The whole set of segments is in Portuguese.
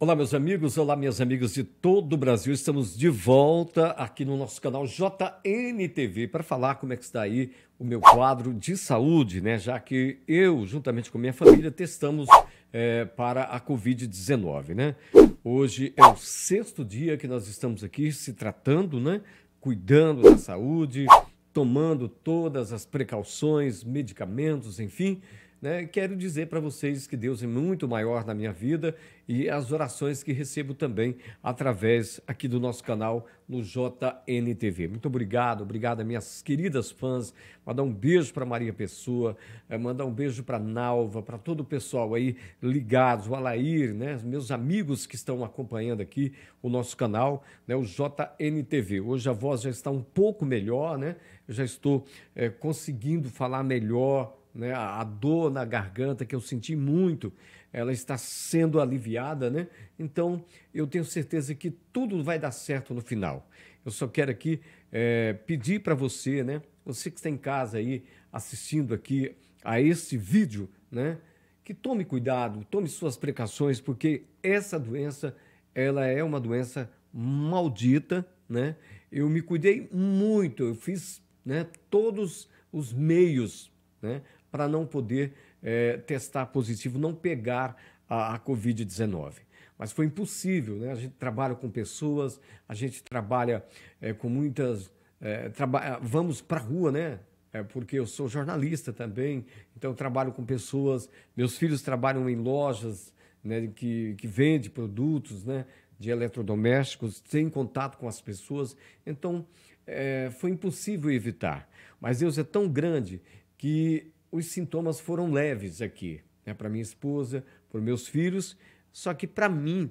Olá, meus amigos, olá, minhas amigas de todo o Brasil. Estamos de volta aqui no nosso canal JNTV para falar como é que está aí o meu quadro de saúde, né? Já que eu, juntamente com minha família, testamos é, para a Covid-19, né? Hoje é o sexto dia que nós estamos aqui se tratando, né? Cuidando da saúde, tomando todas as precauções, medicamentos, enfim, né? Quero dizer para vocês que Deus é muito maior na minha vida e as orações que recebo também através aqui do nosso canal no JNTV. Muito obrigado, obrigado minhas queridas fãs. Mandar um beijo para Maria Pessoa, eh, mandar um beijo para Nalva, para todo o pessoal aí ligados, o Alair, né? meus amigos que estão acompanhando aqui o nosso canal, né? o JNTV. Hoje a voz já está um pouco melhor, né? Eu já estou é, conseguindo falar melhor né? A, dor na garganta que eu senti muito, ela está sendo aliviada, né? Então eu tenho certeza que tudo vai dar certo no final. Eu só quero aqui é, pedir para você, né? Você que está em casa aí assistindo aqui a este vídeo, né? Que tome cuidado, tome suas precauções, porque essa doença ela é uma doença maldita, né? Eu me cuidei muito, eu fiz, né? Todos os meios, né? para não poder é, testar positivo, não pegar a, a Covid-19. Mas foi impossível, né? A gente trabalha com pessoas, a gente trabalha é, com muitas. É, traba é, vamos para a rua, né? É porque eu sou jornalista também, então trabalho com pessoas. Meus filhos trabalham em lojas né, que, que vende produtos né, de eletrodomésticos, tem contato com as pessoas. Então é, foi impossível evitar. Mas Deus é tão grande que os sintomas foram leves aqui, né? para minha esposa, para meus filhos, só que para mim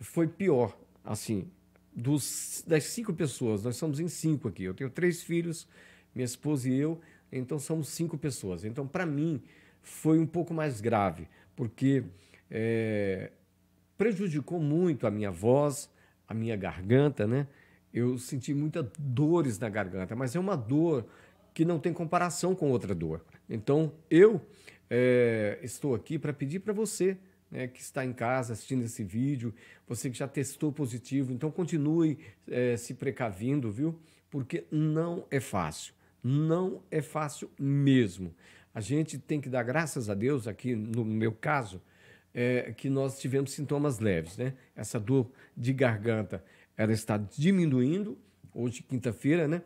foi pior. Assim, dos, das cinco pessoas, nós somos em cinco aqui. Eu tenho três filhos, minha esposa e eu, então somos cinco pessoas. Então, para mim, foi um pouco mais grave, porque é, prejudicou muito a minha voz, a minha garganta, né? Eu senti muitas dores na garganta, mas é uma dor que não tem comparação com outra dor. Então, eu é, estou aqui para pedir para você né, que está em casa assistindo esse vídeo, você que já testou positivo, então continue é, se precavindo, viu? Porque não é fácil, não é fácil mesmo. A gente tem que dar graças a Deus, aqui no meu caso, é, que nós tivemos sintomas leves, né? Essa dor de garganta, ela está diminuindo, hoje quinta-feira, né?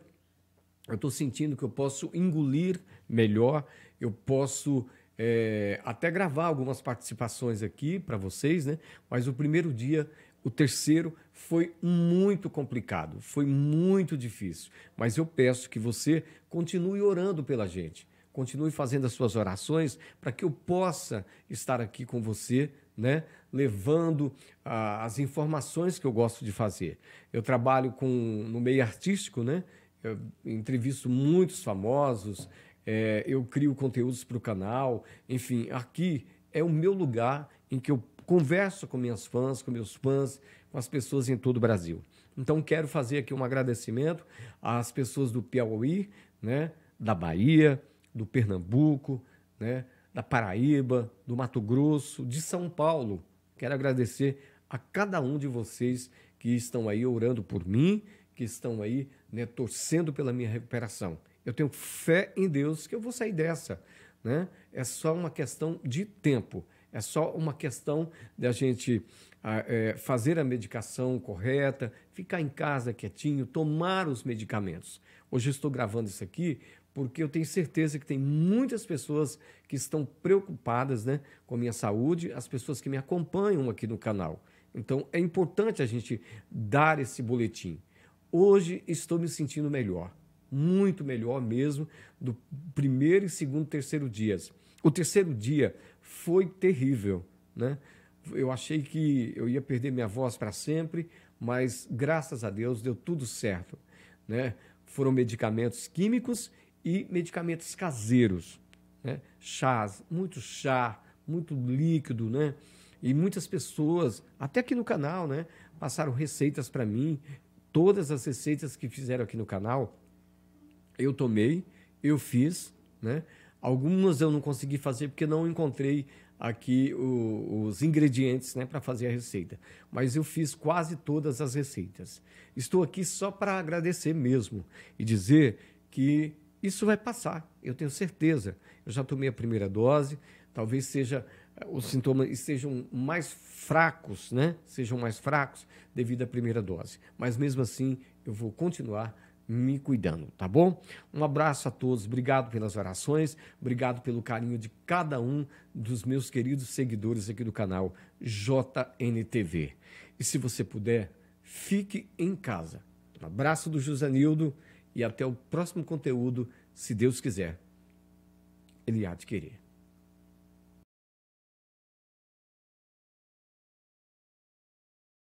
eu estou sentindo que eu posso engolir melhor, eu posso é, até gravar algumas participações aqui para vocês, né? Mas o primeiro dia, o terceiro, foi muito complicado, foi muito difícil. Mas eu peço que você continue orando pela gente, continue fazendo as suas orações para que eu possa estar aqui com você. Né? levando ah, as informações que eu gosto de fazer. Eu trabalho com no meio artístico, né? eu entrevisto muitos famosos, é, eu crio conteúdos para o canal, enfim, aqui é o meu lugar em que eu converso com minhas fãs, com meus fãs, com as pessoas em todo o Brasil. Então, quero fazer aqui um agradecimento às pessoas do Piauí, né, da Bahia, do Pernambuco, né, da Paraíba, do Mato Grosso, de São Paulo. Quero agradecer a cada um de vocês que estão aí orando por mim que estão aí né, torcendo pela minha recuperação. Eu tenho fé em Deus que eu vou sair dessa. Né? É só uma questão de tempo. É só uma questão da gente a, ah, é, fazer a medicação correta, ficar em casa quietinho, tomar os medicamentos. Hoje estou gravando isso aqui porque eu tenho certeza que tem muitas pessoas que estão preocupadas né, com a minha saúde, as pessoas que me acompanham aqui no canal. Então é importante a gente dar esse boletim. Hoje estou me sentindo melhor, muito melhor mesmo, do primeiro, segundo, terceiro dias. O terceiro dia foi terrível, né? Eu achei que eu ia perder minha voz para sempre, mas graças a Deus deu tudo certo, né? Foram medicamentos químicos e medicamentos caseiros, né? Chás, muito chá, muito líquido, né? E muitas pessoas, até aqui no canal, né, passaram receitas para mim Todas as receitas que fizeram aqui no canal, eu tomei, eu fiz, né? Algumas eu não consegui fazer porque não encontrei aqui o, os ingredientes né, para fazer a receita. Mas eu fiz quase todas as receitas. Estou aqui só para agradecer mesmo e dizer que isso vai passar, eu tenho certeza. Eu já tomei a primeira dose, talvez seja os sintomas sejam mais fracos, né? Sejam mais fracos devido à primeira dose. Mas mesmo assim, eu vou continuar me cuidando, tá bom? Um abraço a todos, obrigado pelas orações, obrigado pelo carinho de cada um dos meus queridos seguidores aqui do canal JNTV. E se você puder, fique em casa. Um abraço do Josanildo e até o próximo conteúdo, se Deus quiser. Ele há de querer.